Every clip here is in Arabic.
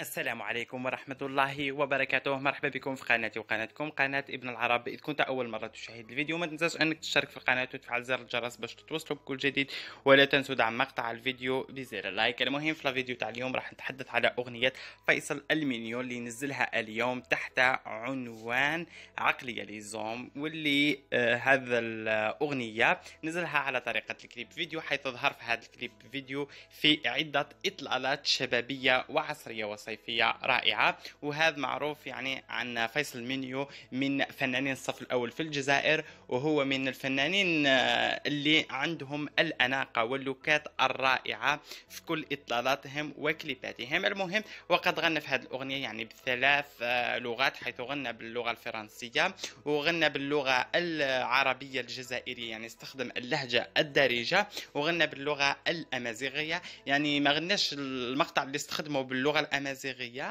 السلام عليكم ورحمة الله وبركاته مرحبا بكم في قناتي وقناتكم قناة ابن العرب إذا كنت أول مرة تشاهد الفيديو ما تنساش أنك تشترك في القناة وتفعل زر الجرس باش تتوصلوا بكل جديد ولا تنسوا دعم مقطع الفيديو بزر اللايك المهم في الفيديو تاع اليوم راح نتحدث على أغنية فيصل المينيو اللي نزلها اليوم تحت عنوان عقلية ليزوم واللي آه هذا الأغنية نزلها على طريقة الكليب فيديو حيث ظهر في هذا الكليب فيديو في عدة إطلالات شبابية وعصرية وصف صيفية رائعة وهذا معروف يعني عن فيصل منيو من فنانين الصف الأول في الجزائر وهو من الفنانين آه، اللي عندهم الأناقة واللوكات الرائعة في كل إطلالاتهم وكليباتهم المهم وقد غنى في هذه الأغنية يعني بثلاث آه، لغات حيث غنى باللغة الفرنسية وغنى باللغة العربية الجزائرية يعني استخدم اللهجة الدارجة وغنى باللغة الأمازيغية يعني ما غناش المقطع اللي استخدمه باللغة الأمازيغية azerraïa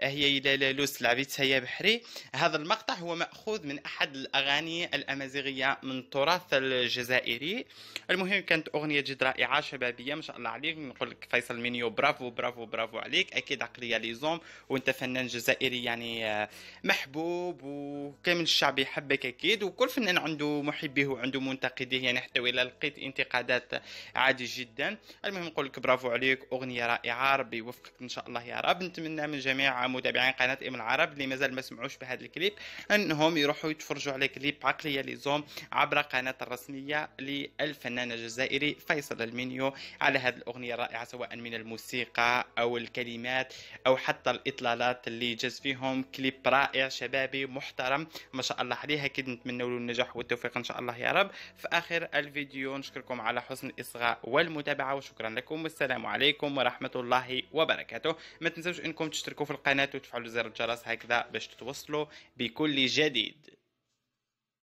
هي لوس لعبتها يا بحري هذا المقطع هو مأخوذ من أحد الأغاني الأمازيغية من التراث الجزائري المهم كانت أغنية جد رائعة شبابية ما شاء الله عليك نقول لك فيصل مينيو برافو برافو برافو عليك أكيد عقلية ليزوم وأنت فنان جزائري يعني آه، محبوب وكامل الشعب يحبك أكيد وكل فنان عنده محبيه وعنده منتقديه يعني حتى ولا لقيت انتقادات عادي جدا المهم نقول لك برافو عليك أغنية رائعة ربي يوفقك إن شاء الله يا رب نتمنى من جميع متابعين قناه ام العرب اللي مازال ما سمعوش بهذا الكليب انهم يروحوا يتفرجوا على كليب عقليه لزوم عبر قناه الرسميه للفنان الجزائري فيصل المنيو على هذه الاغنيه الرائعه سواء من الموسيقى او الكلمات او حتى الاطلالات اللي جاز فيهم كليب رائع شبابي محترم ما شاء الله عليه اكيد نتمنوا له النجاح والتوفيق ان شاء الله يا رب في اخر الفيديو نشكركم على حسن الاصغاء والمتابعه وشكرا لكم والسلام عليكم ورحمه الله وبركاته ما تنسوش انكم تشتركوا في القناه القناه وتفعلوا زر الجرس هكذا باش تتوصلوا بكل جديد